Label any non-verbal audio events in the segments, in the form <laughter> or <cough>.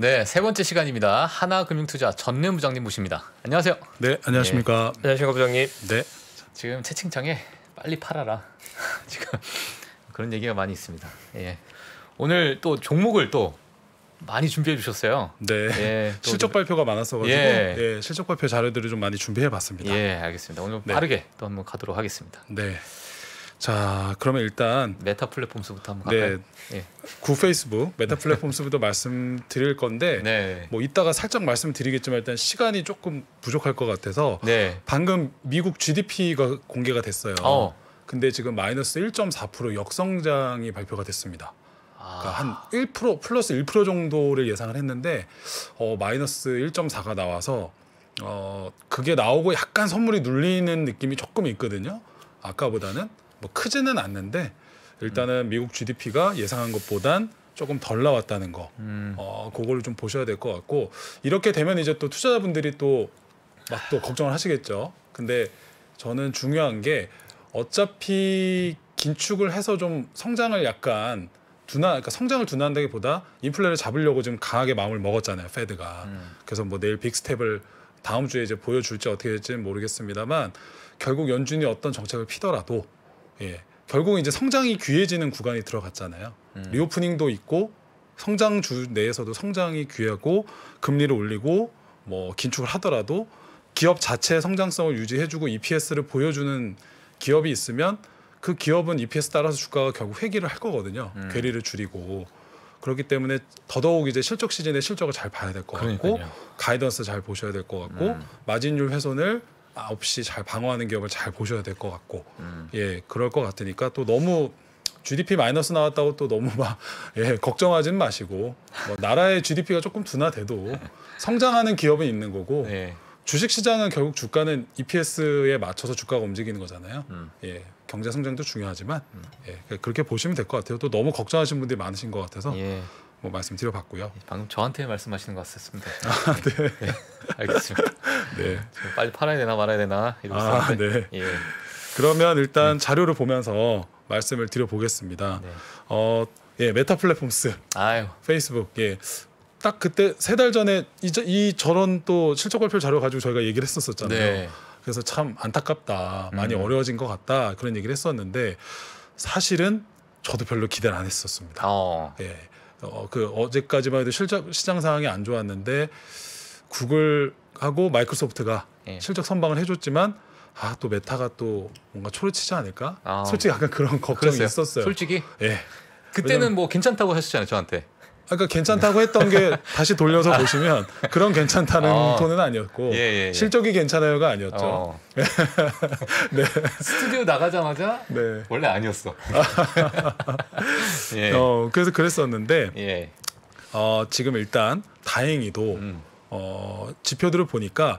네, 세 번째 시간입니다. 하나금융투자 전년 부장님 모십니다. 안녕하세요. 네, 안녕하십니까. 네. 안녕하십니까 부장님. 네. 지금 채팅창에 빨리 팔아라. <laughs> 지금 그런 얘기가 많이 있습니다. 예. 오늘 또 종목을 또 많이 준비해 주셨어요. 네. 예, <laughs> 실적 발표가 많았어가지고 예. 예. 실적 발표 자료들을 좀 많이 준비해 봤습니다. 예, 알겠습니다. 오늘 네. 빠르게 또 한번 가도록 하겠습니다. 네. 자, 그러면 일단 메타 플랫폼스부터 한번 네, 갈구 예. 페이스북 메타 플랫폼스부터 <laughs> 말씀드릴 건데 네. 뭐 이따가 살짝 말씀드리겠지만 일단 시간이 조금 부족할 것 같아서 네. 방금 미국 GDP가 공개가 됐어요. 어. 근데 지금 마이너스 1.4% 역성장이 발표가 됐습니다. 그러니까 한1% 아. 플러스 1% 정도를 예상을 했는데 어 마이너스 1.4가 나와서 어 그게 나오고 약간 선물이 눌리는 느낌이 조금 있거든요. 아까보다는 뭐 크지는 않는데 일단은 음. 미국 GDP가 예상한 것보단 조금 덜 나왔다는 거, 음. 어, 그거를 좀 보셔야 될 것 같고 이렇게 되면 이제 또 투자자분들이 또 막 또 걱정을 하시겠죠. 근데 저는 중요한 게 어차피 긴축을 해서 좀 성장을 약간 둔화, 그러니까 성장을 둔화한다기보다 인플레를 잡으려고 지금 강하게 마음을 먹었잖아요, 페드가. 음. 그래서 뭐 내일 빅스텝을 다음 주에 이제 보여줄지 어떻게 될지는 모르겠습니다만 결국 연준이 어떤 정책을 피더라도 예. 결국 이제 성장이 귀해지는 구간이 들어갔잖아요. 음. 리오프닝도 있고 성장 주 내에서도 성장이 귀하고 금리를 올리고 뭐 긴축을 하더라도 기업 자체의 성장성을 유지해주고 EPS를 보여주는 기업이 있으면 그 기업은 EPS 따라서 주가가 결국 회귀를 할 거거든요. 음. 괴리를 줄이고 그렇기 때문에 더더욱 이제 실적 시즌의 실적을 잘 봐야 될 것 같고 가이던스 잘 보셔야 될 것 같고 음. 마진율 훼손을 없이 잘 방어하는 기업을 잘 보셔야 될 것 같고 음. 예 그럴 것 같으니까 또 너무 GDP 마이너스 나왔다고 또 너무 막 예, 걱정하진 마시고 뭐 나라의 GDP가 조금 둔화돼도 <laughs> 성장하는 기업은 있는 거고 네. 주식 시장은 결국 주가는 EPS에 맞춰서 주가가 움직이는 거잖아요. 음. 예, 경제 성장도 중요하지만 음. 예, 그러니까 그렇게 보시면 될 것 같아요. 또 너무 걱정하시는 분들이 많으신 것 같아서 예. 뭐 말씀드려봤고요. 예, 방금 저한테 말씀하시는 것 같습니다. 아, 네. 네. 네. 알겠습니다. 네. 빨리 팔아야 되나 말아야 되나 이러고 아, 있는데 네. 예. 그러면 일단 네. 자료를 보면서 말씀을 드려보겠습니다. 네. 어, 예, 메타 플랫폼스, 아유. 페이스북, 예. 딱 그때 세 달 전에 이, 이 저런 또 실적 발표 자료 가지고 저희가 얘기를 했었었잖아요. 네. 그래서 참 안타깝다, 많이 음. 어려워진 것 같다 그런 얘기를 했었는데 사실은 저도 별로 기대를 안 했었습니다. 어. 예. 어, 그 어제까지만 해도 실적 시장 상황이 안 좋았는데 구글하고 마이크로소프트가 예. 실적 선방을 해줬지만 아또 메타가 또 뭔가 초를치지 않을까? 아, 솔직히 약간 그런 걱정이 그랬어요? 있었어요. 솔직히 예. 그때는 왜냐면, 뭐 괜찮다고 하시잖아요 저한테. 그러니까 괜찮다고 했던 게 <laughs> 다시 돌려서 보시면 그런 괜찮다는 어. 톤은 아니었고 예, 예, 예. 실적이 괜찮아요가 아니었죠. 어. <laughs> 네. 스튜디오 나가자마자 네. 원래 아니었어. <laughs> 예. 어, 그래서 그랬었는데 예. 어, 지금 일단 다행히도 음. 어, 지표들을 보니까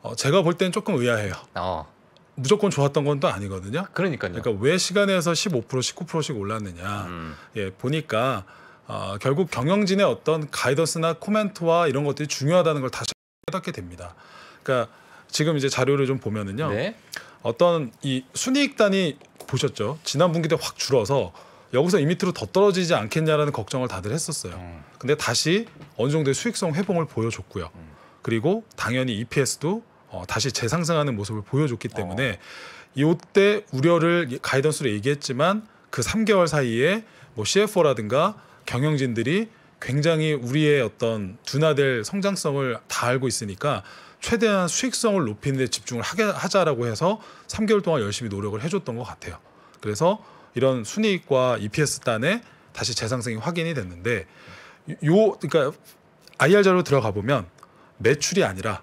어, 제가 볼 땐 조금 의아해요. 어. 무조건 좋았던 건 또 아니거든요. 그러니까요. 그러니까 왜 시간에서 15% 19%씩 올랐느냐. 음. 예, 보니까 어, 결국 경영진의 어떤 가이던스나 코멘트와 이런 것들이 중요하다는 걸 다시 깨닫게 됩니다. 그러니까 지금 이제 자료를 좀 보면은요. 네. 어떤 이 순이익단이 보셨죠? 지난 분기 때 확 줄어서 여기서 이 밑으로 더 떨어지지 않겠냐라는 걱정을 다들 했었어요. 음. 근데 다시 어느 정도의 수익성 회복을 보여줬고요. 음. 그리고 당연히 EPS도 어, 다시 재상승하는 모습을 보여줬기 때문에 어. 이때 우려를 가이던스로 얘기했지만 그 3개월 사이에 뭐 CFO라든가 경영진들이 굉장히 우리의 어떤 둔화될 성장성을 다 알고 있으니까 최대한 수익성을 높이는 데 집중을 하게 하자라고 해서 3개월 동안 열심히 노력을 해줬던 것 같아요. 그래서 이런 순이익과 EPS 단에 다시 재상승이 확인이 됐는데 요 그러니까 IR 자료 들어가 보면 매출이 아니라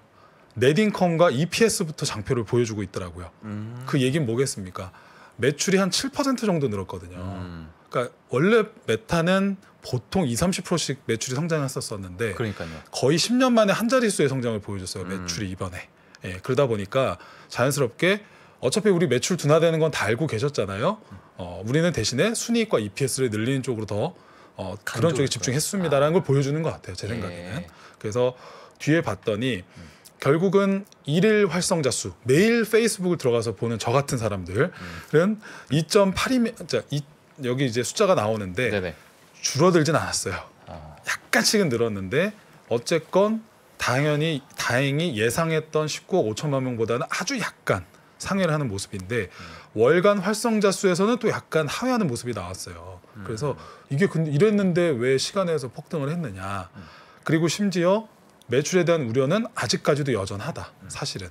네딩컴과 EPS부터 장표를 보여주고 있더라고요. 음. 그 얘기는 뭐겠습니까? 매출이 한 7% 정도 늘었거든요. 음. 그러니까 원래 메타는 보통 20, 30%씩 매출이 성장했었었는데 그러니까요. 거의 10년 만에 한 자릿수의 성장을 보여줬어요. 음. 매출이 음. 이번에. 예, 그러다 보니까 자연스럽게 어차피 우리 매출 둔화되는 건 다 알고 계셨잖아요. 어, 우리는 대신에 순이익과 EPS를 늘리는 쪽으로 더 어, 그런 쪽에 집중했습니다라는 아. 걸 보여주는 것 같아요. 제 예. 생각에는. 예. 그래서 뒤에 봤더니 음. 결국은 일일 활성자 수 매일 페이스북을 들어가서 보는 저 같은 사람들은 음. 2.8이 면 여기 이제 숫자가 나오는데 네네. 줄어들진 않았어요. 아. 약간씩은 늘었는데 어쨌건 당연히 다행히 예상했던 19억 5천만 명보다는 아주 약간 상회를 하는 모습인데 음. 월간 활성자 수에서는 또 약간 하회하는 모습이 나왔어요. 음. 그래서 이게 근데 이랬는데 왜 시간에서 폭등을 했느냐. 음. 그리고 심지어 매출에 대한 우려는 아직까지도 여전하다. 음. 사실은.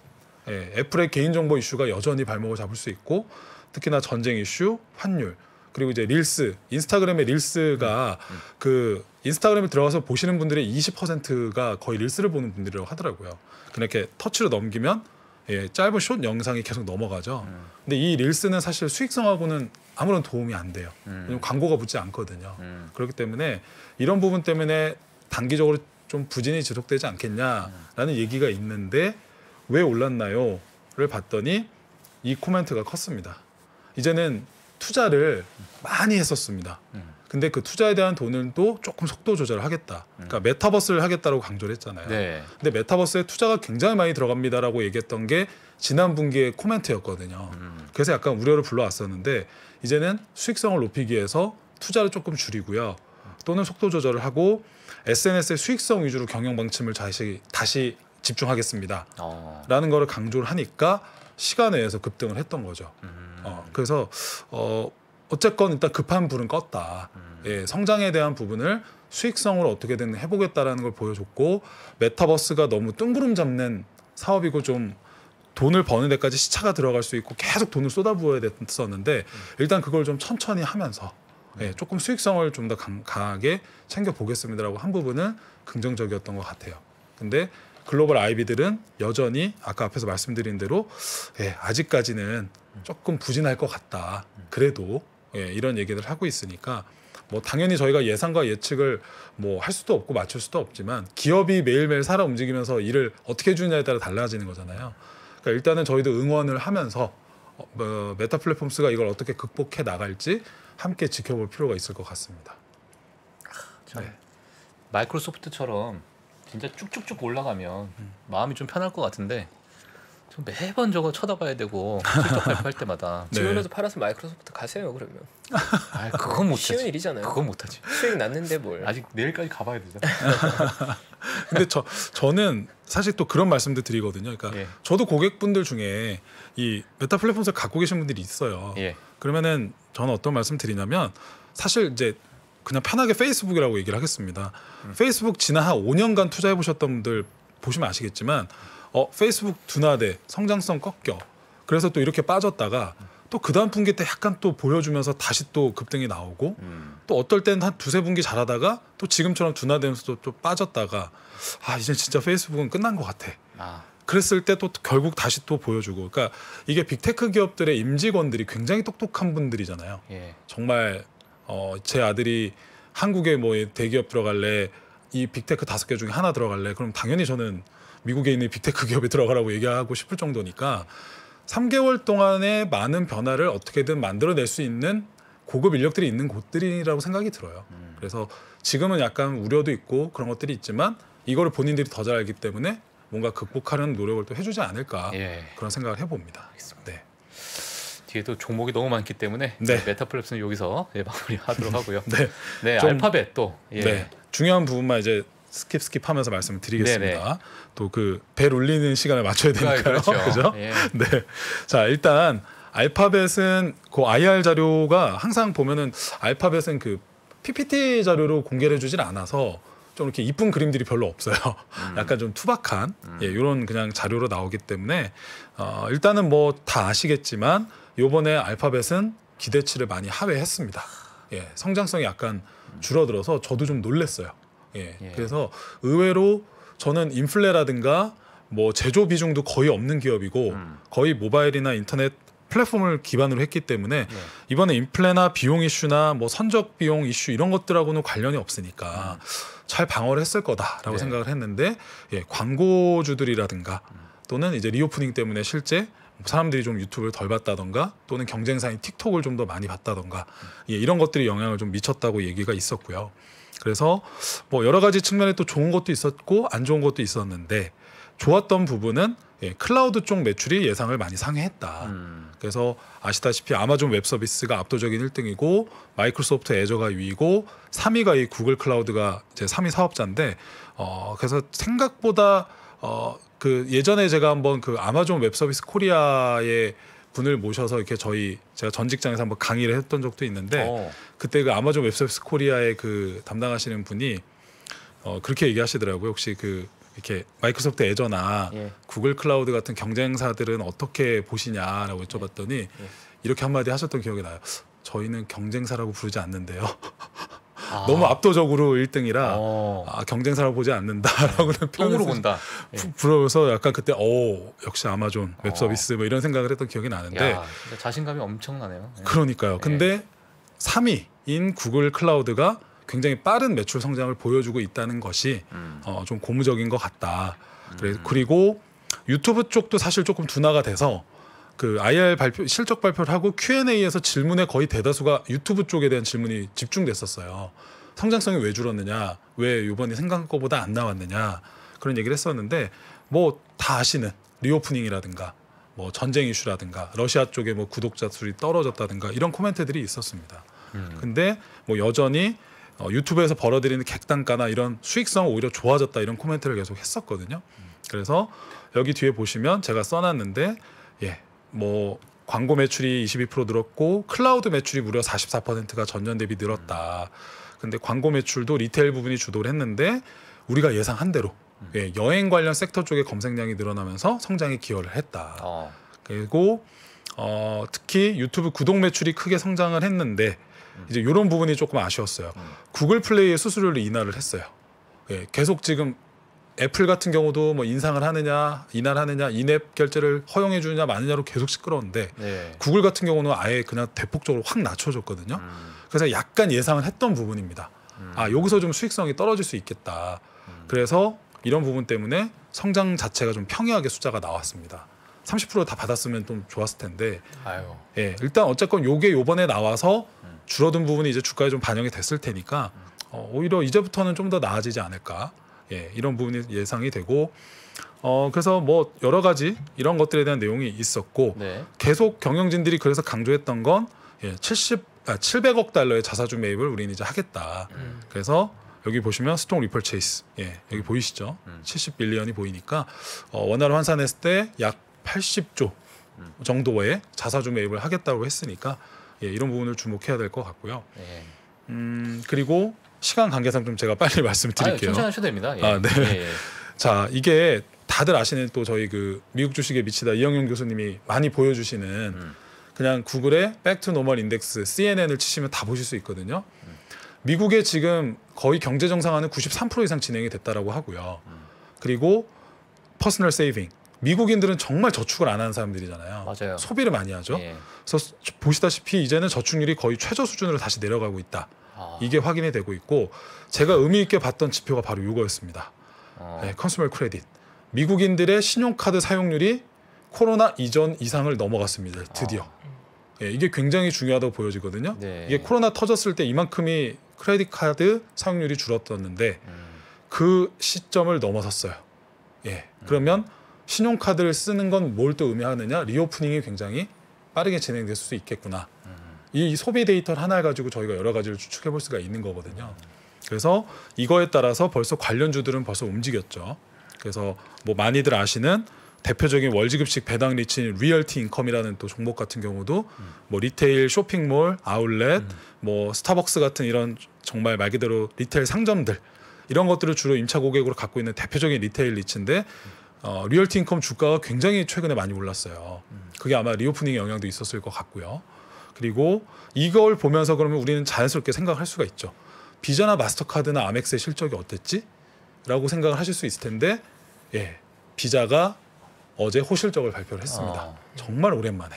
예, 애플의 개인정보 이슈가 여전히 발목을 잡을 수 있고 특히나 전쟁 이슈, 환율 그리고 이제 릴스 인스타그램의 릴스가 음. 그 인스타그램에 들어가서 보시는 분들의 20%가 거의 릴스를 보는 분들이라고 하더라고요. 그렇게 터치로 넘기면 예, 짧은 숏 영상이 계속 넘어가죠. 음. 근데 이 릴스는 사실 수익성하고는 아무런 도움이 안 돼요. 음. 왜냐면 광고가 붙지 않거든요. 음. 그렇기 때문에 이런 부분 때문에 단기적으로 좀 부진이 지속되지 않겠냐라는 음. 얘기가 있는데 왜 올랐나요?를 봤더니 이 코멘트가 컸습니다. 이제는 투자를 많이 했었습니다. 근데 그 투자에 대한 돈은 또 조금 속도 조절을 하겠다. 그러니까 메타버스를 하겠다라고 강조를 했잖아요. 네. 근데 메타버스에 투자가 굉장히 많이 들어갑니다라고 얘기했던 게 지난 분기의 코멘트였거든요. 음. 그래서 약간 우려를 불러왔었는데 이제는 수익성을 높이기 위해서 투자를 조금 줄이고요. 또는 속도 조절을 하고 SNS의 수익성 위주로 경영 방침을 다시 다시 집중하겠습니다. 어. 라는 거를 강조를 하니까 시간에 서 급등을 했던 거죠. 음. 어, 그래서 어, 어쨌건 일단 급한 불은 껐다. 음. 예, 성장에 대한 부분을 수익성으로 어떻게든 해보겠다라는 걸 보여줬고 메타버스가 너무 뜬구름 잡는 사업이고 좀 돈을 버는 데까지 시차가 들어갈 수 있고 계속 돈을 쏟아부어야 됐었는데 음. 일단 그걸 좀 천천히 하면서 음. 예, 조금 수익성을 좀 더 강하게 챙겨보겠습니다라고 한 부분은 긍정적이었던 것 같아요. 근데 글로벌 아이비들은 여전히 아까 앞에서 말씀드린 대로 예, 아직까지는 조금 부진할 것 같다. 그래도 예, 이런 얘기를 하고 있으니까 뭐 당연히 저희가 예상과 예측을 뭐 할 수도 없고 맞출 수도 없지만 기업이 매일매일 살아 움직이면서 일을 어떻게 해주느냐에 따라 달라지는 거잖아요. 그러니까 일단은 저희도 응원을 하면서 어, 뭐 메타 플랫폼스가 이걸 어떻게 극복해 나갈지 함께 지켜볼 필요가 있을 것 같습니다. 네. 마이크로소프트처럼 진짜 쭉쭉쭉 올라가면 음. 마음이 좀 편할 것 같은데 좀 매번 저거 쳐다봐야 되고 실적 <laughs> 발표할 때마다 네. 지금이라도 팔아서 마이크로소프트 가세요 그러면 아 그건 못하지 쉬운 일이잖아요 그건 못하지 수익 났는데 뭘 아직 내일까지 가봐야 되잖아 <laughs> 근데 저 저는 사실 또 그런 말씀도 드리거든요 그러니까 예. 저도 고객분들 중에 이 메타 플랫폼에서 갖고 계신 분들이 있어요 예. 그러면은 저는 어떤 말씀 드리냐면 사실 이제 그냥 편하게 페이스북이라고 얘기를 하겠습니다. 음. 페이스북 지난 한 5년간 투자해 보셨던 분들 보시면 아시겠지만 어 페이스북 둔화돼 성장성 꺾여 그래서 또 이렇게 빠졌다가 또 그 다음 분기 때 약간 또 보여주면서 다시 또 급등이 나오고 음. 또 어떨 때는 한 두세 분기 잘하다가 또 지금처럼 둔화되면서 또, 또 빠졌다가 아 이제 진짜 페이스북은 끝난 것 같아. 아. 그랬을 때 또 결국 다시 또 보여주고 그러니까 이게 빅테크 기업들의 임직원들이 굉장히 똑똑한 분들이잖아요. 예. 정말 어, 제 아들이 한국에뭐 대기업 들어갈래 이 빅테크 다섯 개 중에 하나 들어갈래 그럼 당연히 저는 미국에 있는 빅테크 <laughs> 기업에 들어가라고 얘기하고 싶을 정도니까 3개월 동안에 많은 변화를 어떻게든 만들어낼 수 있는 고급 인력들이 있는 곳들이라고 생각이 들어요. 음. 그래서 지금은 약간 우려도 있고 그런 것들이 있지만 이거를 본인들이 더 잘 알기 때문에 뭔가 극복하는 노력을 또 해주지 않을까 예. 그런 생각을 해봅니다. 알겠습니다. 네. 뒤에도 종목이 너무 많기 때문에 네. 메타플랩스는 여기서 예, 마무리하도록 하고요. <laughs> 네, 네 알파벳 또 예. 네. 중요한 부분만 이제 스킵 스킵 하면서 말씀을 드리겠습니다. 네, 네. 또그벨 울리는 시간을 맞춰야 되니까요. 그렇죠. <laughs> 그죠? 예. 네. 자, 일단 알파벳은 그 IR 자료가 항상 보면은 알파벳은 그 PPT 자료로 공개를 해 주질 않아서 좀 이렇게 이쁜 그림들이 별로 없어요. 음. <laughs> 약간 좀 투박한 음. 예, 이런 그냥 자료로 나오기 때문에 어, 일단은 뭐 다 아시겠지만 요번에 알파벳은 기대치를 많이 하회했습니다. 예, 성장성이 약간 줄어들어서 저도 좀 놀랐어요. 예, 예. 그래서 의외로 저는 인플레라든가 뭐 제조 비중도 거의 없는 기업이고 음. 거의 모바일이나 인터넷 플랫폼을 기반으로 했기 때문에 예. 이번에 인플레나 비용 이슈나 뭐 선적 비용 이슈 이런 것들하고는 관련이 없으니까 음. 잘 방어를 했을 거다라고 예. 생각을 했는데 예, 광고주들이라든가 음. 또는 이제 리오프닝 때문에 실제 사람들이 좀 유튜브를 덜 봤다던가 또는 경쟁사인 틱톡을 좀 더 많이 봤다던가 예, 이런 것들이 영향을 좀 미쳤다고 얘기가 있었고요. 그래서 뭐 여러 가지 측면에 또 좋은 것도 있었고 안 좋은 것도 있었는데 좋았던 부분은 예, 클라우드 쪽 매출이 예상을 많이 상회했다. 음. 그래서 아시다시피 아마존 웹 서비스가 압도적인 1등이고 마이크로소프트 애저가 2위고 3위가 이 구글 클라우드가 제 3위 사업자인데 어 그래서 생각보다 어그 예전에 제가 한번 그 아마존 웹 서비스 코리아의 분을 모셔서 이렇게 저희 제가 전 직장에서 한번 강의를 했던 적도 있는데 어. 그때 그 아마존 웹 서비스 코리아의 그 담당하시는 분이 어 그렇게 얘기하시더라고요. 혹시 그 이렇게 마이크로소프트 애저나 예. 구글 클라우드 같은 경쟁사들은 어떻게 보시냐라고 여쭤봤더니 예. 예. 이렇게 한마디 하셨던 기억이 나요. 저희는 경쟁사라고 부르지 않는데요. <laughs> 아. 너무 압도적으로 1등이라 어. 아, 경쟁사를 보지 않는다라고평으로 <laughs> 본다. 예. 부, 부러워서 약간 그때 오 어, 역시 아마존 어. 웹 서비스 어. 뭐 이런 생각을 했던 기억이 나는데 야, 자신감이 엄청나네요. 네. 그러니까요. 근데 3위인 예. 구글 클라우드가 굉장히 빠른 매출 성장을 보여주고 있다는 것이 음. 어, 좀 고무적인 것 같다. 그래, 음. 그리고 유튜브 쪽도 사실 조금 둔화가 돼서 그 IR 발표 실적 발표를 하고 Q&A에서 질문의 거의 대다수가 유튜브 쪽에 대한 질문이 집중됐었어요. 성장성이 왜 줄었느냐? 왜 이번에 생각한 것보다 안 나왔느냐? 그런 얘기를 했었는데 뭐 다 아시는 리오프닝이라든가 뭐 전쟁 이슈라든가 러시아 쪽에 뭐 구독자 수이 떨어졌다든가 이런 코멘트들이 있었습니다. 음. 근데 뭐 여전히 어, 유튜브에서 벌어들이는 객단가나 이런 수익성 오히려 좋아졌다 이런 코멘트를 계속 했었거든요. 그래서 여기 뒤에 보시면 제가 써놨는데 뭐 광고 매출이 22% 늘었고 클라우드 매출이 무려 44%가 전년 대비 늘었다. 근데 광고 매출도 리테일 부분이 주도를 했는데 우리가 예상한 대로 음. 예, 여행 관련 섹터 쪽의 검색량이 늘어나면서 성장에 기여를 했다. 어. 그리고 어, 특히 유튜브 구독 매출이 크게 성장을 했는데 음. 이제 이런 부분이 조금 아쉬웠어요. 음. 구글 플레이의 수수료를 인하를 했어요. 예, 계속 지금 애플 같은 경우도 뭐 인상을 하느냐 인하하느냐 인앱 결제를 허용해 주느냐 마느냐로 계속 시끄러운데 네. 구글 같은 경우는 아예 그냥 대폭적으로 확 낮춰줬거든요. 음. 그래서 약간 예상을 했던 부분입니다. 음. 아 여기서 좀 수익성이 떨어질 수 있겠다. 음. 그래서 이런 부분 때문에 성장 자체가 좀 평이하게 숫자가 나왔습니다. 30%다 받았으면 좀 좋았을 텐데. 아유. 예, 일단 어쨌건 요게 요번에 나와서 음. 줄어든 부분이 이제 주가에 좀 반영이 됐을 테니까 음. 어, 오히려 이제부터는 좀 더 나아지지 않을까. 예, 이런 부분이 예상이 되고 어 그래서 뭐 여러 가지 이런 것들에 대한 내용이 있었고 네. 계속 경영진들이 그래서 강조했던 건 예, 70, 아, 700억 달러의 자사주 매입을 우리는 이제 하겠다. 음. 그래서 여기 보시면 스톡 리펄체이스 예, 여기 음. 보이시죠? 음. 70빌리언이 보이니까 어, 원화로 환산했을 때 약 80조 음. 정도의 자사주 매입을 하겠다고 했으니까 예, 이런 부분을 주목해야 될 것 같고요. 예. 음, 그리고 시간 관계상 좀 제가 빨리 <laughs> 말씀드릴게요. 천천하셔도 됩니다. 예. 아, 네. 예, 예. <laughs> 자, 이게 다들 아시는 또 저희 그 미국 주식에 미치다 이영용 교수님이 많이 보여주시는 음. 그냥 구글에 백투 노멀 인덱스 CNN을 치시면 다 보실 수 있거든요. 음. 미국의 지금 거의 경제 정상화는 93% 이상 진행이 됐다라고 하고요. 음. 그리고 퍼스널 세이빙 미국인들은 정말 저축을 안 하는 사람들이잖아요. 맞아요. 소비를 많이 하죠. 예. 그래서 보시다시피 이제는 저축률이 거의 최저 수준으로 다시 내려가고 있다. 아. 이게 확인이 되고 있고 제가 의미 있게 봤던 지표가 바로 이거였습니다. 아. 네, 컨슈머 크레딧. 미국인들의 신용카드 사용률이 코로나 이전 이상을 넘어갔습니다. 아. 드디어. 아. 네, 이게 굉장히 중요하다고 보여지거든요. 네. 이게 코로나 터졌을 때 이만큼이 크레딧 카드 사용률이 줄었었는데 음. 그 시점을 넘어섰어요. 예. 그러면 음. 신용카드를 쓰는 건 뭘 또 의미하느냐? 리오프닝이 굉장히 빠르게 진행될 수 있겠구나. 이 소비 데이터를 하나 가지고 저희가 여러 가지를 추측해 볼 수가 있는 거거든요. 그래서 이거에 따라서 벌써 관련주들은 벌써 움직였죠. 그래서 뭐 많이들 아시는 대표적인 월지급식 배당 리치인 리얼티 인컴이라는 또 종목 같은 경우도 뭐 리테일 쇼핑몰 아울렛 뭐 스타벅스 같은 이런 정말 말 그대로 리테일 상점들 이런 것들을 주로 임차 고객으로 갖고 있는 대표적인 리테일 리치인데 어, 리얼티 인컴 주가가 굉장히 최근에 많이 올랐어요. 그게 아마 리오프닝 영향도 있었을 것 같고요. 그리고 이걸 보면서 그러면 우리는 자연스럽게 생각할 수가 있죠. 비자나 마스터카드나 아멕스의 실적이 어땠지? 라고 생각을 하실 수 있을 텐데 예, 비자가 어제 호실적을 발표를 했습니다. 아. 예. 정말 오랜만에.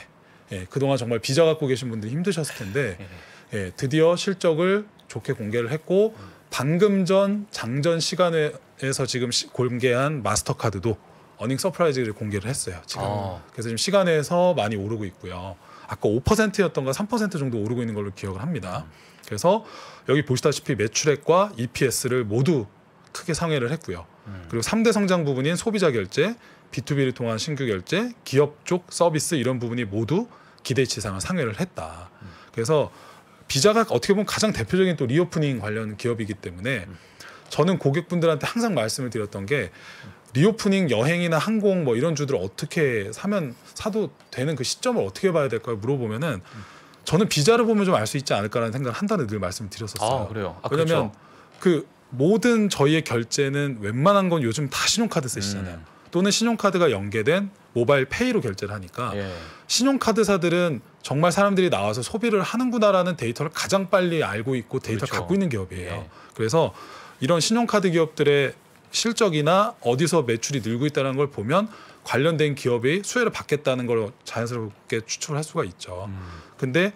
예, 그동안 정말 비자 갖고 계신 분들이 힘드셨을 텐데 <laughs> 예. 예, 드디어 실적을 좋게 공개를 했고 방금 전 장전 시간에서 지금 시, 공개한 마스터카드도 어닝 서프라이즈를 공개를 했어요. 지금 아. 그래서 지금 시간에서 많이 오르고 있고요. 아까 5%였던가 3% 정도 오르고 있는 걸로 기억을 합니다. 그래서 여기 보시다시피 매출액과 EPS를 모두 크게 상회를 했고요. 음. 그리고 3대 성장 부분인 소비자 결제, B2B를 통한 신규 결제, 기업 쪽 서비스 이런 부분이 모두 기대치 상을 상회를 했다. 음. 그래서 비자가 어떻게 보면 가장 대표적인 또 리오프닝 관련 기업이기 때문에 음. 저는 고객분들한테 항상 말씀을 드렸던 게 리오프닝 여행이나 항공 뭐 이런 주들을 어떻게 사면 사도 되는 그 시점을 어떻게 봐야 될까요? 물어보면은 음. 저는 비자를 보면 좀 알 수 있지 않을까라는 생각을 한다는 늘 말씀을 드렸었어요. 아, 그래요. 아, 왜냐면 그렇죠. 그 모든 저희의 결제는 웬만한 건 요즘 다 신용카드 쓰시잖아요. 음. 또는 신용카드가 연계된 모바일 페이로 결제를 하니까 예. 신용카드사들은 정말 사람들이 나와서 소비를 하는구나라는 데이터를 가장 빨리 알고 있고 데이터를 그렇죠. 갖고 있는 기업이에요. 예. 그래서 이런 신용카드 기업들의 실적이나 어디서 매출이 늘고 있다는 걸 보면 관련된 기업이 수혜를 받겠다는 걸 자연스럽게 추측을 할 수가 있죠. 음. 근데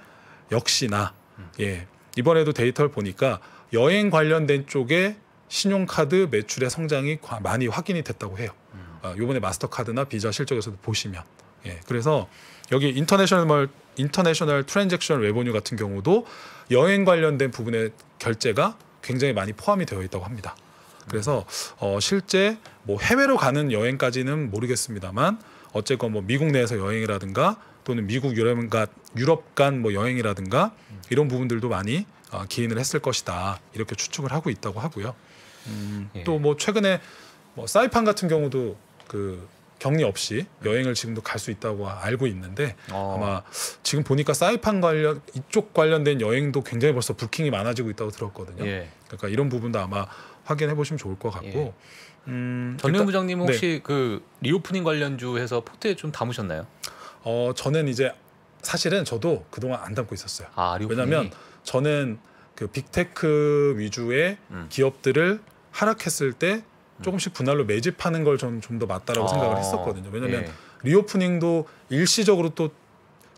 역시나 예, 이번에도 데이터를 보니까 여행 관련된 쪽에 신용카드 매출의 성장이 많이 확인이 됐다고 해요. 음. 아, 요 어, 이번에 마스터카드나 비자 실적에서도 보시면 예, 그래서 여기 인터내셔널 인터내셔널 트랜잭션 레버뉴 같은 경우도 여행 관련된 부분의 결제가 굉장히 많이 포함이 되어 있다고 합니다. 그래서 어, 실제 뭐 해외로 가는 여행까지는 모르겠습니다만 어쨌건 뭐 미국 내에서 여행이라든가 또는 미국 여럽간 유럽 간 뭐 여행이라든가 이런 부분들도 많이 어, 기인을 했을 것이다 이렇게 추측을 하고 있다고 하고요. 음, 예. 또뭐 최근에 뭐 사이판 같은 경우도 그 격리 없이 여행을 지금도 갈 수 있다고 알고 있는데 어. 아마 지금 보니까 사이판 관련 이쪽 관련된 여행도 굉장히 벌써 부킹이 많아지고 있다고 들었거든요. 예. 그러니까 이런 부분도 아마 확인해 보시면 좋을 것 같고. 예. 음, 전용 부장님 네. 혹시 네. 그 리오프닝 관련주 해서 포트에 좀 담으셨나요? 어 저는 이제 사실은 저도 그동안 안 담고 있었어요. 아, 왜냐하면 저는 그 빅테크 위주의 음. 기업들을 하락했을 때 음. 조금씩 분할로 매집하는 걸 저는 좀더 맞다라고 아. 생각을 했었거든요. 왜냐하면 예. 리오프닝도 일시적으로 또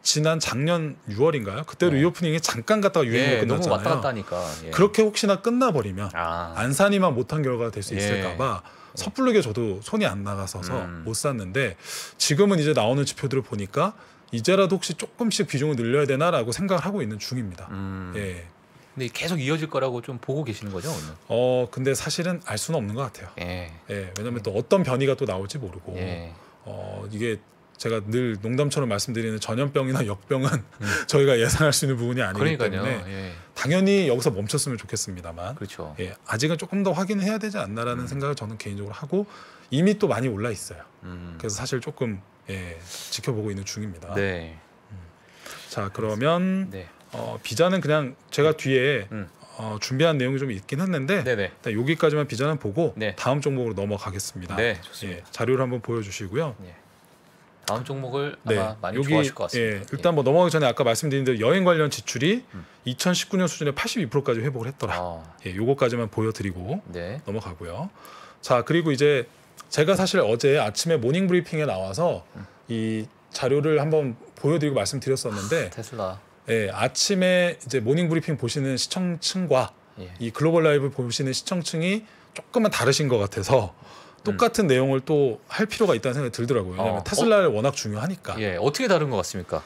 지난 작년 6월인가요? 그때 어. 리오프닝이 잠깐 갔다가 유행으로 예, 끝났잖아요. 너무 왔다 갔다니까. 예. 그렇게 혹시나 끝나버리면 아. 안산이만 못한 결과가 될수 예. 있을까봐 어. 섣불르게 저도 손이 안 나가서서 음. 못 샀는데 지금은 이제 나오는 지표들을 보니까 이제라도 혹시 조금씩 비중을 늘려야 되나라고 생각을 하고 있는 중입니다. 음. 예. 근데 계속 이어질 거라고 좀 보고 계시는 거죠? 오늘? 어, 근데 사실은 알 수는 없는 것 같아요. 예. 예 왜냐하면 또 어떤 변이가 또 나올지 모르고 예. 어, 이게 제가 늘 농담처럼 말씀드리는 전염병이나 역병은 <laughs> 저희가 예상할 수 있는 부분이 아니기 그러니까요. 때문에 예. 당연히 여기서 멈췄으면 좋겠습니다만 그렇죠. 예, 아직은 조금 더 확인해야 되지 않나라는 음. 생각을 저는 개인적으로 하고 이미 또 많이 올라 있어요. 음. 그래서 사실 조금 예, 지켜보고 있는 중입니다. 네. 음. 자 그러면 네. 어, 비자는 그냥 제가 음. 뒤에 음. 어, 준비한 내용이 좀 있긴 했는데 네네. 일단 여기까지만 비자는 보고 네. 다음 종목으로 넘어가겠습니다. 네, 예, 좋습니다. 예, 자료를 한번 보여주시고요. 예. 다음 종목을 네. 아마 많이 여기, 좋아하실 것 같습니다. 예, 예, 일단 뭐 넘어가기 전에 아까 말씀드린 대로 여행 관련 지출이 음. 2019년 수준에 82%까지 회복을 했더라. 아. 예, 요거까지만 보여드리고 네. 넘어가고요. 자 그리고 이제 제가 사실 어제 아침에 모닝 브리핑에 나와서 음. 이 자료를 한번 보여드리고 말씀드렸었는데 테슬라 예, 아침에 이제 모닝 브리핑 보시는 시청층과 예. 이 글로벌 라이브 보시는 시청층이 조금만 다르신 것 같아서 똑같은 음. 내용을 또 할 필요가 있다는 생각이 들더라고요. 왜냐하면 어. 테슬라를 어? 워낙 중요하니까. 예, 어떻게 다른 것 같습니까?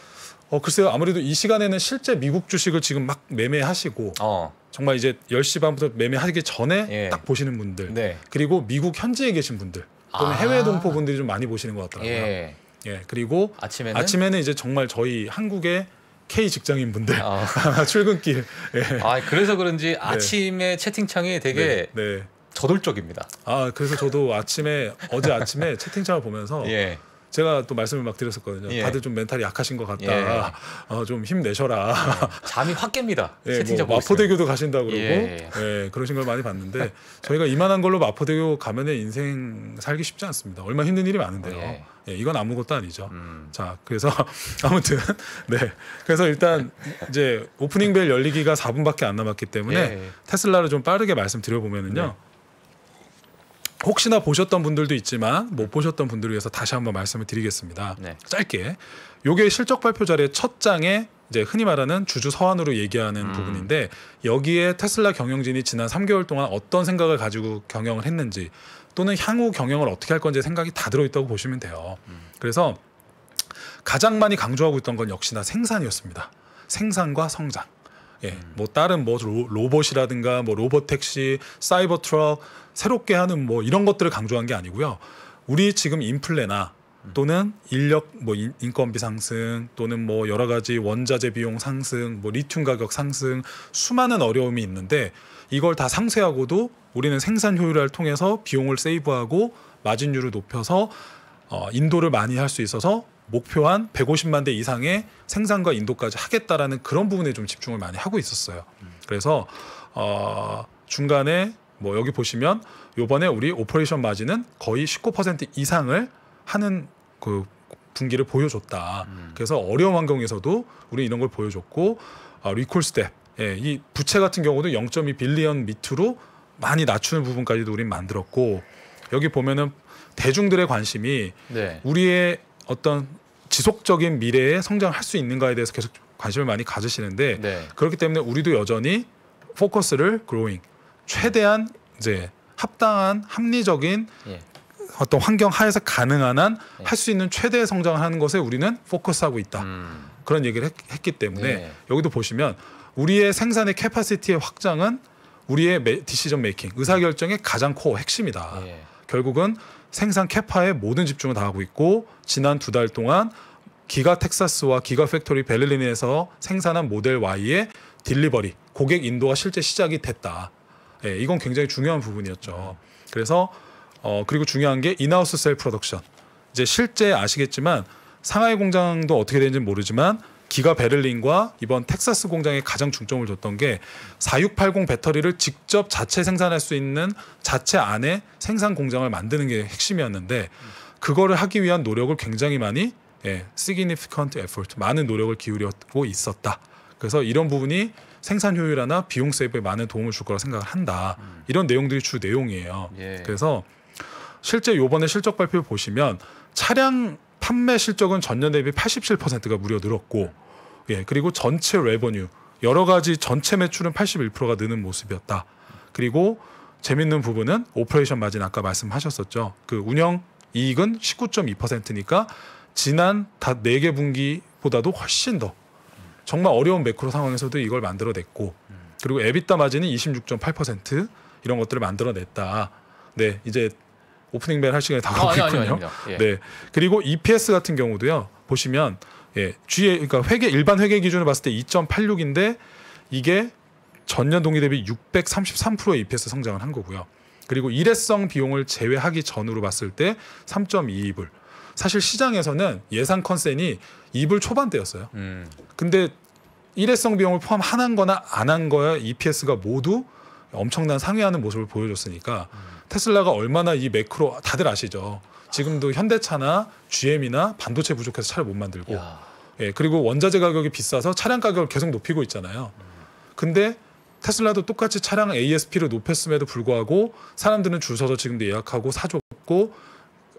어, 글쎄요. 아무래도 이 시간에는 실제 미국 주식을 지금 막 매매하시고 어. 정말 이제 10시 반부터 매매하기 전에 예. 딱 보시는 분들 네. 그리고 미국 현지에 계신 분들 또는 아. 해외 동포분들이 좀 많이 보시는 것 같더라고요. 예. 예. 그리고 아침에는? 아침에는 이제 정말 저희 한국의 K 직장인 분들 아. <laughs> 출근길. 네. 아 그래서 그런지 네. 아침에 네. 채팅창이 되게 네, 네. 저돌적입니다. 아 그래서 저도 아침에 어제 아침에 <laughs> 채팅창을 보면서 예. 제가 또 말씀을 막 드렸었거든요. 예. 다들 좀 멘탈이 약하신 것 같다. 예. 어, 좀 힘내셔라. 어, 잠이 확 깹니다. <laughs> 예, 채팅창 뭐 마포대교도 가신다 그러고 예. 예. 그러신 걸 많이 봤는데 저희가 이만한 걸로 마포대교 가면은 인생 살기 쉽지 않습니다. 얼마나 힘든 일이 많은데요. 어, 예, 이건 아무것도 아니죠. 음. 자, 그래서 <laughs> 아무튼 네. 그래서 일단 이제 오프닝 벨 열리기가 4분밖에 안 남았기 때문에 예. 예. 테슬라를 좀 빠르게 말씀드려 보면은요. 네. 혹시나 보셨던 분들도 있지만 못 보셨던 분들을 위해서 다시 한번 말씀을 드리겠습니다. 네. 짧게. 요게 실적 발표 자리의 첫 장에 이제 흔히 말하는 주주 서한으로 얘기하는 음. 부분인데 여기에 테슬라 경영진이 지난 3개월 동안 어떤 생각을 가지고 경영을 했는지 또는 향후 경영을 어떻게 할 건지 생각이 다 들어있다고 보시면 돼요. 그래서 가장 많이 강조하고 있던 건 역시나 생산이었습니다. 생산과 성장. 예, 음. 뭐 다른 뭐 로, 봇이라든가뭐 로봇 택시, 사이버 트럭 새롭게 하는 뭐 이런 것들을 강조한 게 아니고요. 우리 지금 인플레나 또는 인력 뭐 인, 건비 상승 또는 뭐 여러 가지 원자재 비용 상승, 뭐 리튬 가격 상승 수많은 어려움이 있는데 이걸 다 상쇄하고도 우리는 생산 효율화를 통해서 비용을 세이브하고 마진율을 높여서 어, 인도를 많이 할 수 있어서 목표한 150만 대 이상의 생산과 인도까지 하겠다라는 그런 부분에 좀 집중을 많이 하고 있었어요. 그래서 어, 중간에 뭐 여기 보시면 요번에 우리 오퍼레이션 마진은 거의 19% 이상을 하는 그 분기를 보여줬다. 음. 그래서 어려운 환경에서도 우리 이런 걸 보여줬고 어, 리콜 스텝 예, 이 부채 같은 경우도 0.2 빌리언 밑으로 많이 낮추는 부분까지도 우린 만들었고 여기 보면은 대중들의 관심이 네. 우리의 어떤 지속적인 미래에 성장할 수 있는가에 대해서 계속 관심을 많이 가지시는데 네. 그렇기 때문에 우리도 여전히 포커스를 그로잉 최대한 이제 합당한 합리적인 예. 어떤 환경 하에서 가능한 한 할수 예. 있는 최대의 성장을 하는 것에 우리는 포커스하고 있다. 음. 그런 얘기를 했, 기 때문에 네. 여기도 보시면 우리의 생산의 캐파시티의 확장은 우리의 메, 디시전 메이킹, 의사결정의 가장 코어 핵심이다. 예. 결국은 생산 캐파에 모든 집중을 다하고 있고 지난 두 달 동안 기가 텍사스와 기가 팩토리 베를린에서 생산한 모델 Y의 딜리버리, 고객 인도가 실제 시작이 됐다. 예, 이건 굉장히 중요한 부분이었죠. 음. 그래서 어 그리고 중요한 게 인하우스 셀 프로덕션. 이제 실제 아시겠지만 상하이 공장도 어떻게 되는지 모르지만 기가 베를린과 이번 텍사스 공장에 가장 중점을 줬던 게 4680 배터리를 직접 자체 생산할 수 있는 자체 안에 생산 공장을 만드는 게 핵심이었는데 그거를 하기 위한 노력을 굉장히 많이 예, significant effort 많은 노력을 기울였고 있었다. 그래서 이런 부분이 생산 효율화나 비용 세이브에 많은 도움을 줄 거라 생각을 한다. 이런 내용들이 주 내용이에요. 예. 그래서 실제 요번에 실적 발표 보시면 차량 판매 실적은 전년 대비 87%가 무려 늘었고 예, 그리고 전체 레버뉴 여러 가지 전체 매출은 81%가 느는 모습이었다. 그리고 재밌는 부분은 오퍼레이션 마진 아까 말씀하셨었죠. 그 운영 이익은 19.2%니까 지난 다 4개 분기보다도 훨씬 더 정말 어려운 매크로 상황에서도 이걸 만들어냈고 그리고 에비타 마진이 26.8% 이런 것들을 만들어냈다. 네, 이제 오프닝 맨할 시간이 다가오겠군요. 아, 예. 네. 그리고 EPS 같은 경우도요. 보시면 예, 주에 그러니까 회계 일반 회계 기준을 봤을 때 2.86인데 이게 전년 동기 대비 633%의 EPS 성장을 한 거고요. 그리고 일회성 비용을 제외하기 전으로 봤을 때 3.22불. 사실 시장에서는 예상 컨센이 2불 초반대였어요. 음. 근데 일회성 비용을 포함한 거나 안 한 거야 EPS가 모두 엄청난 상회하는 모습을 보여줬으니까 음. 테슬라가 얼마나 이 매크로 다들 아시죠. 지금도 현대차나 GM이나 반도체 부족해서 차를 못 만들고 야. 예, 그리고 원자재 가격이 비싸서 차량 가격을 계속 높이고 있잖아요. 근데 테슬라도 똑같이 차량 ASP를 높였음에도 불구하고 사람들은 줄 서서 지금도 예약하고 사줬고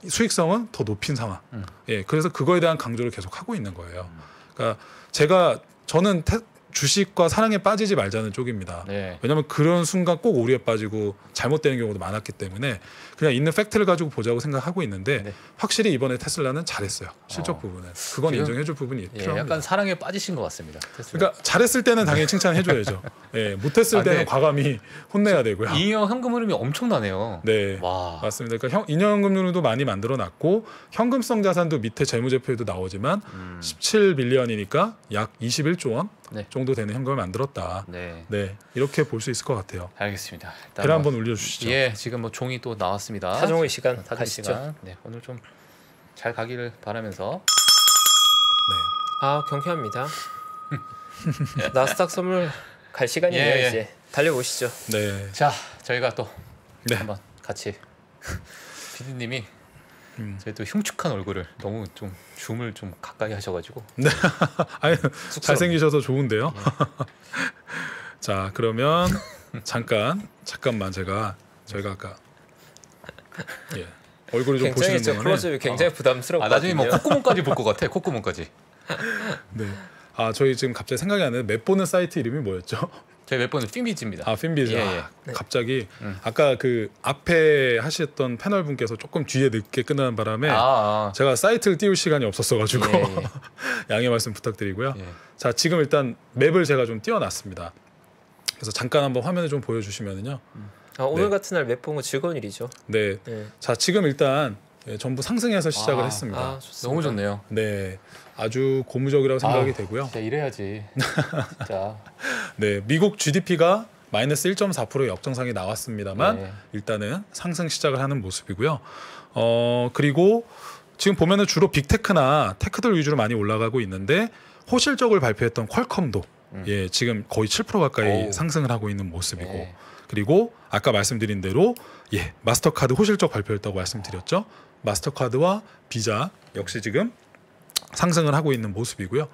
수익성은 더 높인 상황. 음. 예, 그래서 그거에 대한 강조를 계속 하고 있는 거예요. 그러니까 제가 저는 테, 주식과 사랑에 빠지지 말자는 쪽입니다. 네. 왜냐하면 그런 순간 꼭 오류에 빠지고 잘못되는 경우도 많았기 때문에 그냥 있는 팩트를 가지고 보자고 생각하고 있는데 네. 확실히 이번에 테슬라는 잘했어요. 실적 어. 부분은 그건 인정해줄 부분이 예, 필요합니다. 약간 그러니까 사랑에 빠지신 것 같습니다. 테슬라. 그러니까 잘했을 때는 당연히 네. 칭찬해줘야죠. 예, 못했을 아, 때는 네. 과감히 혼내야 되고요. 인형 현금 흐름이 엄청나네요. 네, 와. 맞습니다. 그러니까 형, 인형 현금 흐름도 많이 만들어놨고 현금성 자산도 밑에 재무제표에도 나오지만 음. 17 빌리언이니까 약 21조 원 네. 정도 되는 현금을 만들었다. 네. 네 이렇게 볼 수 있을 것 같아요. 알겠습니다. 글 한번 올려주시죠. 예, 지금 뭐 종이 또 나왔습니다. 타종의 시간, 네, 타 가시죠. 간 네, 오늘 좀 잘 가기를 바라면서. 네. 아 경쾌합니다. <laughs> 나스닥 선물 갈 시간이네요 예, 예, 이제 달려보시죠. 네. 자 저희가 또 네. 한번 같이 <laughs> 피디님이 음. 또 흉측한 얼굴을 너무 좀 줌을 좀 가까이 하셔가지고 <laughs> 네. 아유 잘생기셔서 좋은데요. 네. <laughs> 자 그러면 잠깐 잠깐만 제가 저희가 아까 예. 얼굴을좀 보시는 동안에 클로즈업이 굉장히 아, 부담스럽고 아, 나중에 뭐 콧구멍까지 볼 것 <laughs> 같아 콧구멍까지. 네. 아 저희 지금 갑자기 생각이 안 나는데 맵보는 사이트 이름이 뭐였죠? 저희 웹번은 핀비즈입니다. 아 핀비즈. 예, 아, 예. 네. 갑자기 음. 아까 그 앞에 하셨던 패널 분께서 조금 뒤에 늦게 끝나는 바람에 아, 아. 제가 사이트를 띄울 시간이 없었어가지고 예, 예. <laughs> 양해 말씀 부탁드리고요. 예. 자 지금 일단 맵을 제가 좀 띄워놨습니다. 그래서 잠깐 한번 화면을 좀 보여주시면은요. 아, 오늘 네. 같은 날 맵보거 즐거운 일이죠. 네. 네. 자 지금 일단 예, 전부 상승해서 시작을 했습니다. 아, 너무 좋네요. 네. 아주 고무적이라고 생각이 아, 되고요. 진짜 이래야지. <laughs> 진짜. 네, 미국 GDP가 마이너스 1.4% 역정상이 나왔습니다만 네. 일단은 상승 시작을 하는 모습이고요. 어 그리고 지금 보면은 주로 빅테크나 테크들 위주로 많이 올라가고 있는데 호실적을 발표했던 퀄컴도 음. 예 지금 거의 7% 가까이 오. 상승을 하고 있는 모습이고 네. 그리고 아까 말씀드린 대로 예 마스터카드 호실적 발표했다고 말씀드렸죠. 마스터카드와 비자 역시 지금 상승을 하고 있는 모습이고요.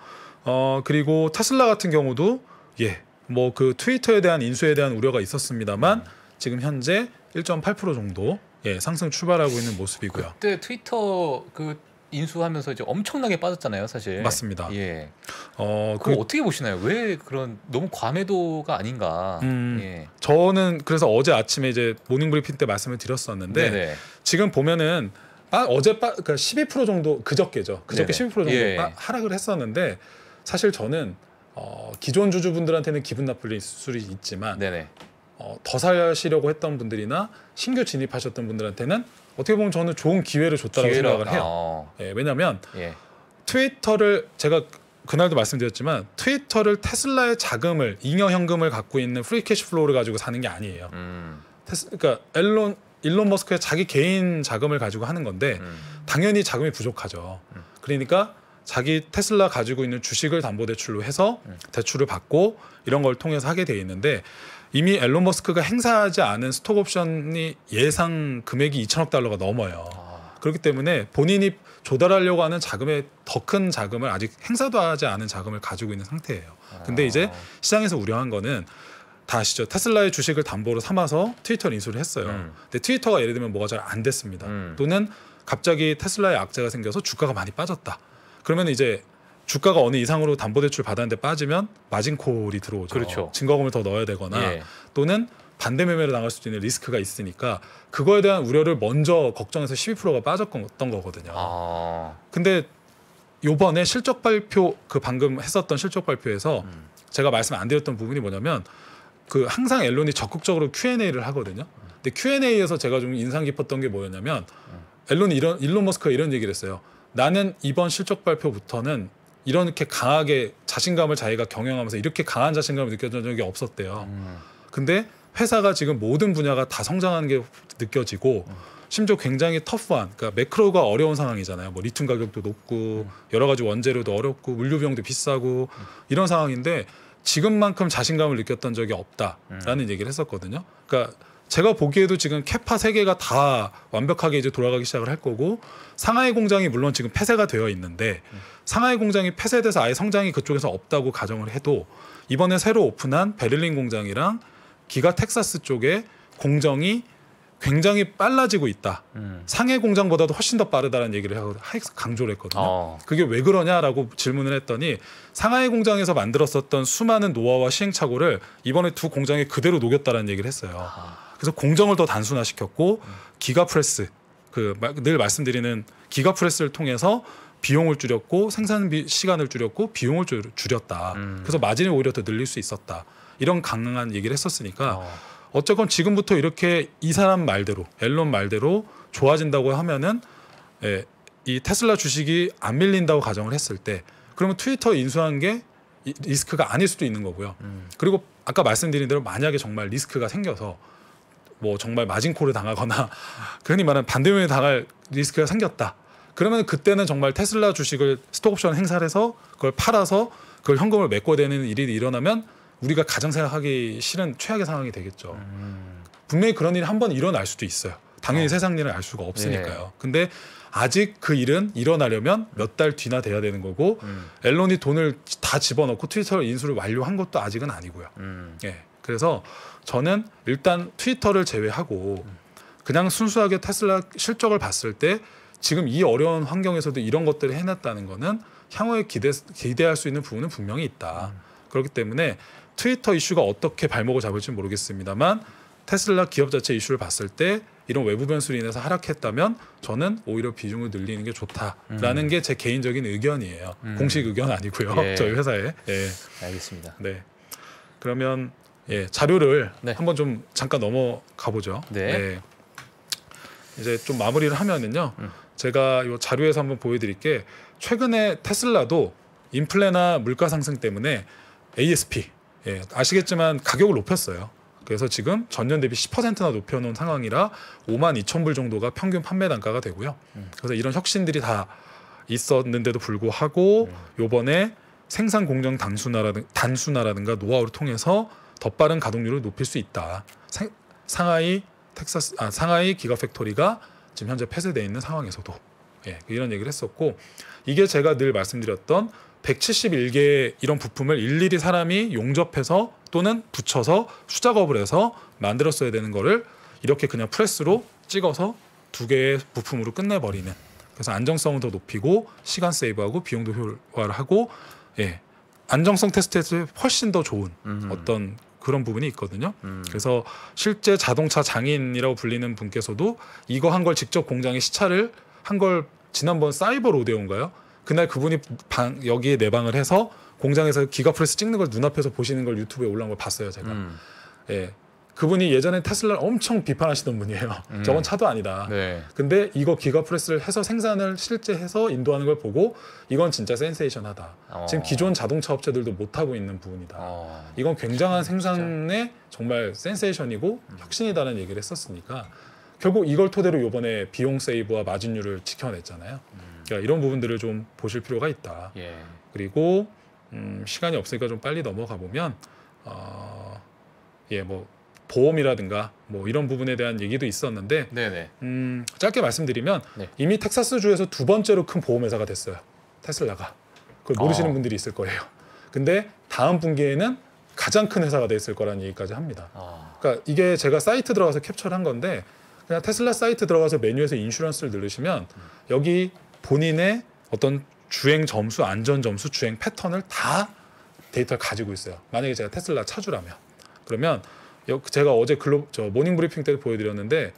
어, 그리고 테슬라 같은 경우도 예, 뭐 그 트위터에 대한 인수에 대한 우려가 있었습니다만 음. 지금 현재 1.8% 정도 예, 상승 출발하고 있는 모습이고요. 그때 트위터 그 인수하면서 이제 엄청나게 빠졌잖아요, 사실. 맞습니다. 예. 어, 그럼 그 어떻게 보시나요? 왜 그런 너무 과매도가 아닌가? 음, 예. 저는 그래서 어제 아침에 이제 모닝 브리핑 때 말씀을 드렸었는데 네네. 지금 보면은 아, 어제 빠, 그러니까 12% 정도 그저께죠. 그저께 네네. 12% 정도 예. 빠, 하락을 했었는데 사실 저는 어, 기존 주주분들한테는 기분 나쁠 수이 있지만 네네. 어, 더 사시려고 했던 분들이나 신규 진입하셨던 분들한테는 어떻게 보면 저는 좋은 기회를 줬다고 기회라. 생각을 해요. 어. 예, 왜냐하면 예. 트위터를 제가 그날도 말씀드렸지만 트위터를 테슬라의 자금을 잉여 현금을 갖고 있는 프리 캐시 플로우를 가지고 사는 게 아니에요. 음. 테스, 그러니까 엘론 일론 머스크의 자기 개인 자금을 가지고 하는 건데 음. 당연히 자금이 부족하죠. 음. 그러니까 자기 테슬라 가지고 있는 주식을 담보대출로 해서 음. 대출을 받고 이런 걸 통해서 하게 돼 있는데 이미 앨런 머스크가 행사하지 않은 스톡옵션이 예상 금액이 2천억 달러가 넘어요. 아. 그렇기 때문에 본인이 조달하려고 하는 자금의 더 큰 자금을 아직 행사도 하지 않은 자금을 가지고 있는 상태예요. 근데 아. 이제 시장에서 우려한 거는 다 아시죠? 테슬라의 주식을 담보로 삼아서 트위터를 인수를 했어요. 음. 근데 트위터가 예를 들면 뭐가 잘 안 됐습니다. 음. 또는 갑자기 테슬라의 악재가 생겨서 주가가 많이 빠졌다. 그러면 이제 주가가 어느 이상으로 담보대출 받았는데 빠지면 마진콜이 들어오죠. 그렇죠. 증거금을 더 넣어야 되거나 예. 또는 반대 매매로 나갈 수도 있는 리스크가 있으니까 그거에 대한 우려를 먼저 걱정해서 12%가 빠졌던 거거든요. 아. 근데 요번에 실적 발표 그 방금 했었던 실적 발표에서 음. 제가 말씀 안 드렸던 부분이 뭐냐면 그 항상 앨런이 적극적으로 Q&A를 하거든요. 근데 Q&A에서 제가 좀 인상 깊었던 게 뭐였냐면 앨런이 이런 일론 머스크가 이런 얘기를 했어요. 나는 이번 실적 발표부터는 이렇게 강하게 자신감을 자기가 경영하면서 이렇게 강한 자신감을 느껴본 적이 없었대요. 근데 회사가 지금 모든 분야가 다 성장하는 게 느껴지고 심지어 굉장히 터프한 그러니까 매크로가 어려운 상황이잖아요. 뭐 리튬 가격도 높고 여러 가지 원재료도 어렵고 물류비용도 비싸고 이런 상황인데 지금만큼 자신감을 느꼈던 적이 없다라는 음. 얘기를 했었거든요. 그러니까 제가 보기에도 지금 캐파 세 개가 다 완벽하게 이제 돌아가기 시작을 할 거고 상하이 공장이 물론 지금 폐쇄가 되어 있는데 음. 상하이 공장이 폐쇄돼서 아예 성장이 그쪽에서 없다고 가정을 해도 이번에 새로 오픈한 베를린 공장이랑 기가 텍사스 쪽에 공정이 굉장히 빨라지고 있다. 음. 상해 공장보다도 훨씬 더 빠르다는 얘기를 하고 강조를 했거든요. 어. 그게 왜 그러냐라고 질문을 했더니 상하이 공장에서 만들었었던 수많은 노하우와 시행착오를 이번에 두 공장에 그대로 녹였다는 얘기를 했어요. 아. 그래서 공정을 더 단순화시켰고 음. 기가프레스 그늘 말씀드리는 기가프레스를 통해서 비용을 줄였고 생산 비 시간을 줄였고 비용을 줄였다. 음. 그래서 마진을 오히려 더 늘릴 수 있었다. 이런 강한 얘기를 했었으니까 어. 어쨌건 지금부터 이렇게 이 사람 말대로 앨런 말대로 좋아진다고 하면은 예, 이 테슬라 주식이 안 밀린다고 가정을 했을 때 그러면 트위터 인수한 게 리스크가 아닐 수도 있는 거고요. 음. 그리고 아까 말씀드린 대로 만약에 정말 리스크가 생겨서 뭐 정말 마진콜을 당하거나 <laughs> 그러니 말하 반대면에 당할 리스크가 생겼다. 그러면 그때는 정말 테슬라 주식을 스톡옵션 행사를 해서 그걸 팔아서 그걸 현금을 메꿔야 되는 일이 일어나면 우리가 가장 생각하기 싫은 최악의 상황이 되겠죠. 음. 분명히 그런 일이 한 번 일어날 수도 있어요. 당연히 어. 세상 일은알 수가 없으니까요. 예. 근데 아직 그 일은 일어나려면 몇 달 뒤나 돼야 되는 거고 음. 앨런이 돈을 다 집어넣고 트위터를 인수를 완료한 것도 아직은 아니고요. 음. 예. 그래서 저는 일단 트위터를 제외하고 그냥 순수하게 테슬라 실적을 봤을 때 지금 이 어려운 환경에서도 이런 것들을 해놨다는 거는 향후에 기대, 기대할 수 있는 부분은 분명히 있다. 음. 그렇기 때문에 트위터 이슈가 어떻게 발목을 잡을지 모르겠습니다만 테슬라 기업 자체 이슈를 봤을 때 이런 외부 변수로 인해서 하락했다면 저는 오히려 비중을 늘리는 게 좋다라는 음. 게제 개인적인 의견이에요. 음. 공식 의견 아니고요. 예. <laughs> 저희 회사에. 예. 알겠습니다. 네. 그러면 예, 자료를 네. 한번 좀 잠깐 넘어가 보죠. 네. 네. 이제 좀 마무리를 하면은요. 음. 제가 이 자료에서 한번 보여드릴 게 최근에 테슬라도 인플레나 물가 상승 때문에 ASP 예, 아시겠지만 가격을 높였어요. 그래서 지금 전년 대비 10%나 높여놓은 상황이라 5만 2천 불 정도가 평균 판매 단가가 되고요. 그래서 이런 혁신들이 다 있었는데도 불구하고 네. 요번에 생산 공정 단순화라든, 단순화라든가 노하우를 통해서 더 빠른 가동률을 높일 수 있다. 생, 상하이 텍사스 아 상하이 기가 팩토리가 지금 현재 폐쇄되어 있는 상황에서도 예, 이런 얘기를 했었고 이게 제가 늘 말씀드렸던 171개의 이런 부품을 일일이 사람이 용접해서 또는 붙여서 수작업을 해서 만들었어야 되는 거를 이렇게 그냥 프레스로 찍어서 두 개의 부품으로 끝내버리는 그래서 안정성을 더 높이고 시간 세이브하고 비용도 효율화 하고 예 안정성 테스트에서 훨씬 더 좋은 음 어떤 그런 부분이 있거든요. 음. 그래서 실제 자동차 장인이라고 불리는 분께서도 이거 한 걸 직접 공장에 시차를한 걸 지난번 사이버 로데온가요? 그날 그분이 방 여기에 내방을 해서 공장에서 기가프레스 찍는 걸 눈앞에서 보시는 걸 유튜브에 올라온 걸 봤어요 제가 음. 예 그분이 예전에 테슬라를 엄청 비판하시던 분이에요 음. 저건 차도 아니다 네. 근데 이거 기가프레스를 해서 생산을 실제 해서 인도하는 걸 보고 이건 진짜 센세이션하다 어. 지금 기존 자동차 업체들도 못하고 있는 부분이다 어. 이건 굉장한 생산에 정말 센세이션이고 음. 혁신이다라는 얘기를 했었으니까 결국 이걸 토대로 요번에 비용 세이브와 마진율을 지켜냈잖아요 음. 그러니까 이런 부분들을 좀 보실 필요가 있다. 예. 그리고 음, 시간이 없으니까 좀 빨리 넘어가 보면 어, 예뭐 보험이라든가 뭐 이런 부분에 대한 얘기도 있었는데 네네. 음, 짧게 말씀드리면 네. 이미 텍사스 주에서 두 번째로 큰 보험 회사가 됐어요. 테슬라가 그걸 모르시는 어. 분들이 있을 거예요. 근데 다음 분기에는 가장 큰 회사가 됐을 거라는 얘기까지 합니다. 어. 그러니까 이게 제가 사이트 들어가서 캡처를 한 건데 그냥 테슬라 사이트 들어가서 메뉴에서 인슈런스를 누르시면 음. 여기 본인의 어떤 주행 점수, 안전 점수, 주행 패턴을 다 데이터를 가지고 있어요. 만약에 제가 테슬라 차주라면 그러면 제가 어제 글로 저 모닝 브리핑 때도 보여드렸는데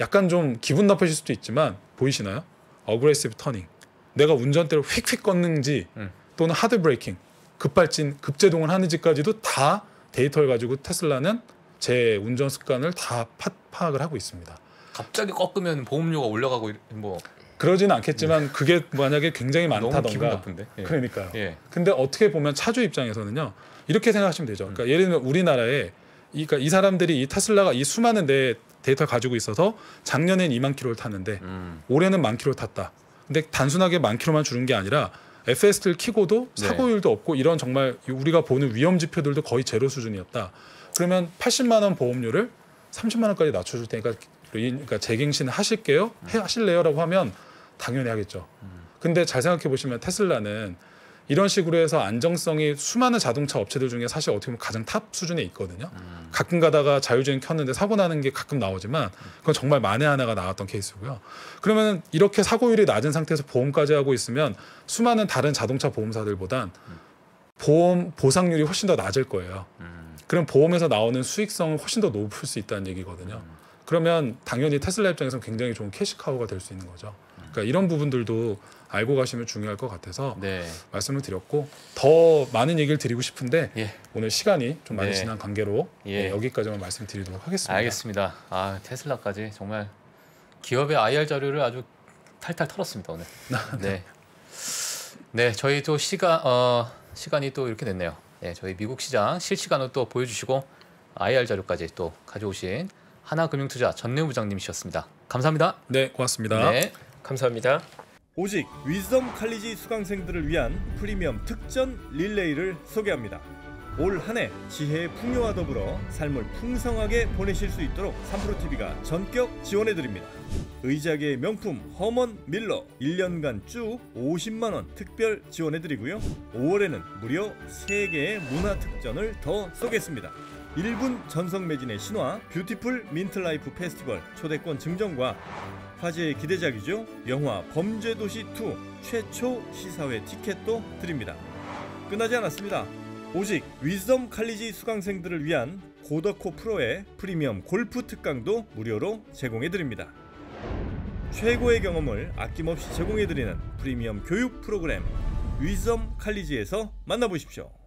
약간 좀 기분 나쁘실 수도 있지만 보이시나요? 어그레시브 터닝. 내가 운전대를 휙휙 걷는지 음. 또는 하드 브레이킹, 급발진, 급제동을 하는지까지도 다 데이터를 가지고 테슬라는 제 운전 습관을 다 파, 파악을 하고 있습니다. 갑자기 꺾으면 보험료가 올라가고 뭐 그러진 않겠지만 네. 그게 만약에 굉장히 많다던가 너무 기분 나쁜데. 예. 그러니까요. 예. 근데 어떻게 보면 차주 입장에서는요. 이렇게 생각하시면 되죠. 그러니까 예를 들면 우리나라에 이, 그러니까 이 사람들이 이타슬라가이 수많은 데 데이터를 가지고 있어서 작년엔 2만 키로를 탔는데 음. 올해는 만키로 탔다. 근데 단순하게 만키로만 주는 게 아니라 FS를 키고도 네. 사고율도 없고 이런 정말 우리가 보는 위험 지표들도 거의 제로 수준이었다. 그러면 80만 원 보험료를 30만 원까지 낮춰줄 테니까 그러니까 재갱신 하실게요, 하실래요라고 하면 당연히 하겠죠. 근데 잘 생각해 보시면 테슬라는 이런 식으로 해서 안정성이 수많은 자동차 업체들 중에 사실 어떻게 보면 가장 탑 수준에 있거든요. 음. 가끔 가다가 자율주행 켰는데 사고 나는 게 가끔 나오지만 그건 정말 만에 하나가 나왔던 케이스고요. 그러면 이렇게 사고율이 낮은 상태에서 보험까지 하고 있으면 수많은 다른 자동차 보험사들보단 보험 보상률이 훨씬 더 낮을 거예요. 음. 그럼 보험에서 나오는 수익성은 훨씬 더 높을 수 있다는 얘기거든요. 음. 그러면 당연히 테슬라 입장에서는 굉장히 좋은 캐시카우가 될 수 있는 거죠. 그러니까 이런 부분들도 알고 가시면 중요할 것 같아서 네. 말씀을 드렸고 더 많은 얘기를 드리고 싶은데 예. 오늘 시간이 좀 많이 네. 지난 관계로 예. 네, 여기까지만 말씀드리도록 하겠습니다. 알겠습니다. 아 테슬라까지 정말 기업의 IR 자료를 아주 탈탈 털었습니다 오늘. <laughs> 네. 네. 네 저희 또 시간 어, 시간이 또 이렇게 됐네요. 네 저희 미국 시장 실시간으로 또 보여주시고 IR 자료까지 또 가져오신 하나금융투자 전내 부장님이셨습니다. 감사합니다. 네 고맙습니다. 네. 감사합니다. 오직 위즈덤 칼리지 수강생들을 위한 프리미엄 특전 릴레이를 소개합니다. 올 한해 지혜의 풍요와 더불어 삶을 풍성하게 보내실 수 있도록 삼프로TV가 전격 지원해드립니다. 의자계의 명품 허먼 밀러 1년간 쭉 50만원 특별 지원해드리고요. 5월에는 무려 3개의 문화 특전을 더 쏘겠습니다. 1분 전성 매진의 신화 뷰티풀 민트라이프 페스티벌 초대권 증정과 화제의 기대작이죠. 영화 범죄도시2 최초 시사회 티켓도 드립니다. 끝나지 않았습니다. 오직 위즈덤 칼리지 수강생들을 위한 고덕코 프로의 프리미엄 골프 특강도 무료로 제공해드립니다. 최고의 경험을 아낌없이 제공해드리는 프리미엄 교육 프로그램 위즈덤 칼리지에서 만나보십시오.